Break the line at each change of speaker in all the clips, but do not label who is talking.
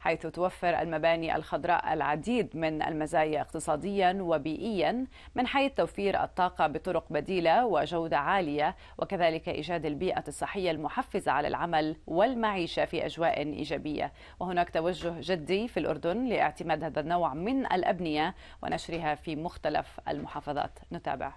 حيث توفر المباني الخضراء العديد من المزايا اقتصاديا وبيئيا من حيث توفير الطاقة بطرق بديلة وجودة عالية وكذلك إيجاد البيئة الصحية المحفزة على العمل والمعيشة في أجواء إيجابية وهناك توجه جدي في الأردن لاعتماد هذا النوع من الأبنية ونشرها في مختلف المحافظات نتابع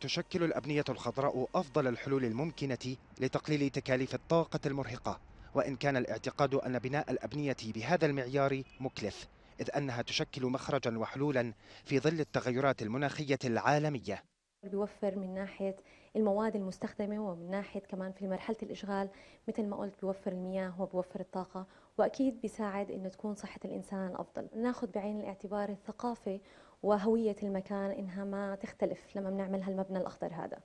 تشكل الأبنية الخضراء أفضل الحلول الممكنة لتقليل تكاليف الطاقة المرهقة وإن كان الاعتقاد أن بناء الأبنية بهذا المعيار مكلف إذ أنها تشكل مخرجا وحلولا في ظل التغيرات المناخية العالمية
بيوفر من ناحية المواد المستخدمة ومن ناحية كمان في مرحلة الإشغال مثل ما قلت بيوفر المياه وبيوفر الطاقة وأكيد بيساعد إنه تكون صحة الإنسان أفضل ناخذ بعين الاعتبار الثقافة وهوية المكان إنها ما تختلف لما بنعمل هالمبنى الأخضر هذا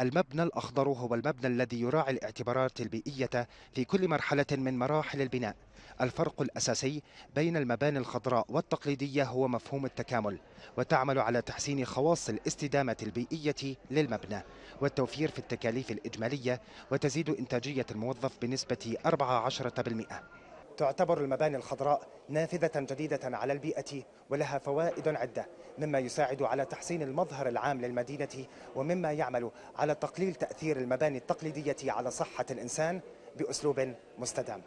المبنى الأخضر هو المبنى الذي يراعي الاعتبارات البيئية في كل مرحلة من مراحل البناء الفرق الأساسي بين المباني الخضراء والتقليدية هو مفهوم التكامل وتعمل على تحسين خواص الاستدامة البيئية للمبنى والتوفير في التكاليف الإجمالية وتزيد إنتاجية الموظف بنسبة 14% تعتبر المباني الخضراء نافذة جديدة على البيئة ولها فوائد عدة مما يساعد على تحسين المظهر العام للمدينة ومما يعمل على تقليل تأثير المباني التقليدية على صحة الإنسان بأسلوب مستدام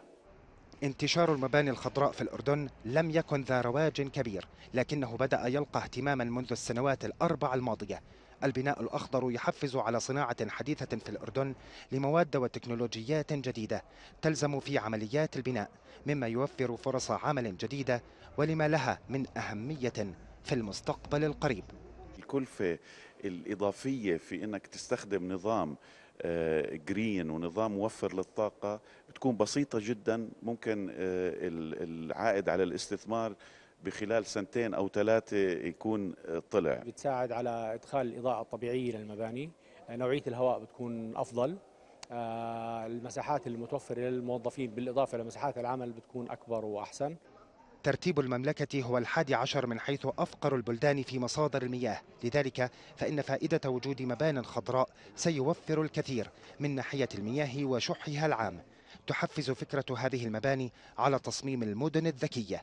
انتشار المباني الخضراء في الأردن لم يكن ذا رواج كبير لكنه بدأ يلقى اهتماما منذ السنوات الأربع الماضية البناء الأخضر يحفز على صناعة حديثة في الأردن لمواد وتكنولوجيات جديدة تلزم في عمليات البناء مما يوفر فرص عمل جديدة ولما لها من أهمية
في المستقبل القريب الكلفة الإضافية في أنك تستخدم نظام جرين آه، ونظام موفر للطاقة بتكون بسيطة جدا ممكن آه، العائد على الاستثمار بخلال سنتين أو ثلاثة يكون طلع
بتساعد على إدخال الإضاءة الطبيعية للمباني آه، نوعية الهواء بتكون أفضل آه، المساحات المتوفرة للموظفين بالإضافة لمساحات العمل بتكون أكبر وأحسن ترتيب المملكة هو الحادي عشر من حيث أفقر البلدان في مصادر المياه لذلك فإن فائدة وجود مبان خضراء سيوفر الكثير من ناحية المياه وشحها العام تحفز فكرة هذه المباني على تصميم المدن الذكية